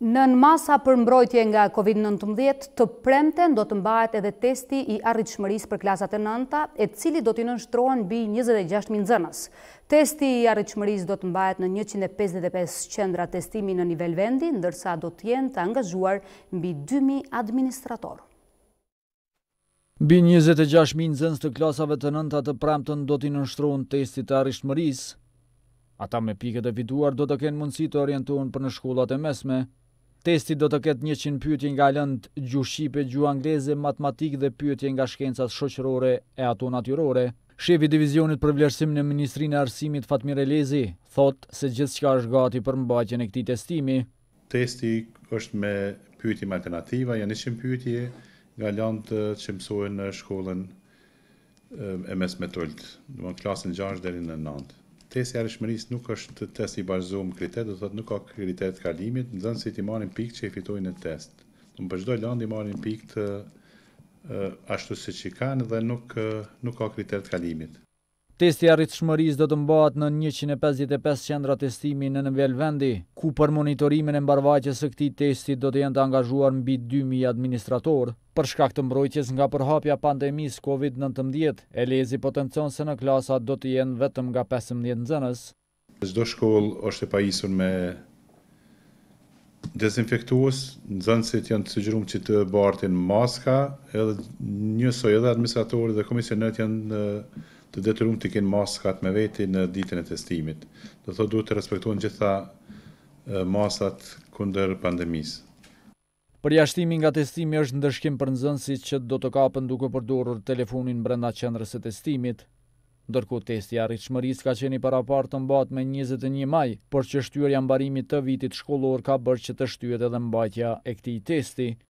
Në në masa për mbrojtje nga COVID-19 të premten do të mbajt edhe testi i arrit shmëris për klasat e nënta, e cili do t'i nështrohen bi 26.000 zënës. Testi i arrit shmëris do të mbajt në 155 qendra testimi në nivel vendi, ndërsa do jenë të angazhuar bi 2.000 administratorë. Bi 26.000 zënës të klasave të nënta të premten do të nështruun testit të arishtë Ata me pikët e viduar do të kenë mundësi të orientuun për në shkullat e mesme, Testi do të ketë 100 pyetje nga lëndë gjuhë shqipe, gjuhë angleze, matematikë dhe pyetje nga shkencat shoqërore e ato natyrore. Shefi i divizionit për vlerësim në Ministrinë e Arsimit Fatmir Elezi thot se gjithçka është gati për mbajtjen e këtij testimi. Testi është me pyetje alternativa, janë 100 pyetje nga lëndë që mësohen në shkollën e Mesmetolt. Doman klasën 6 deri në 9 testi i nuk është test i bazuar në kritet, do thotë nuk ka kritet kalimit, nxënësit i marrin pikë që i fitojnë në test. Do të për çdo lëndë i marrin pikë të ashtu siç i kanë dhe nuk nuk ka kritet kalimit. Testi arritëshmëris do të mbat në 155 qendra testimi në nëvel vendi, ku për monitorimin e mbarvajqës së këti testi do të jenë të angazhuar mbi 2.000 administrator. Për shkak të mbrojqës nga përhapja pandemis COVID-19, e lezi potencion se në klasat do të jenë vetëm nga 15 nëzënës. Zdo shkollë është e pajisur me dezinfektuos, nëzënësit janë të sëgjërum që të bartin maska, edhe njësoj edhe administratorët dhe komisionet janë të detyrum të kenë maskat me veti në ditën e testimit. Do thotë duhet të respektohen gjitha masat kundër pandemisë. Përjashtimi nga testimi është ndërshkim për nëzënësit që do të kapën duke përdurur telefonin brenda qendrës e testimit. Ndërku testi a rrishmëris ka qeni para partë të mbat me 21 maj, por që shtyrë jam barimi të vitit shkollor ka bërë që të shtyët edhe mbatja e këti testi.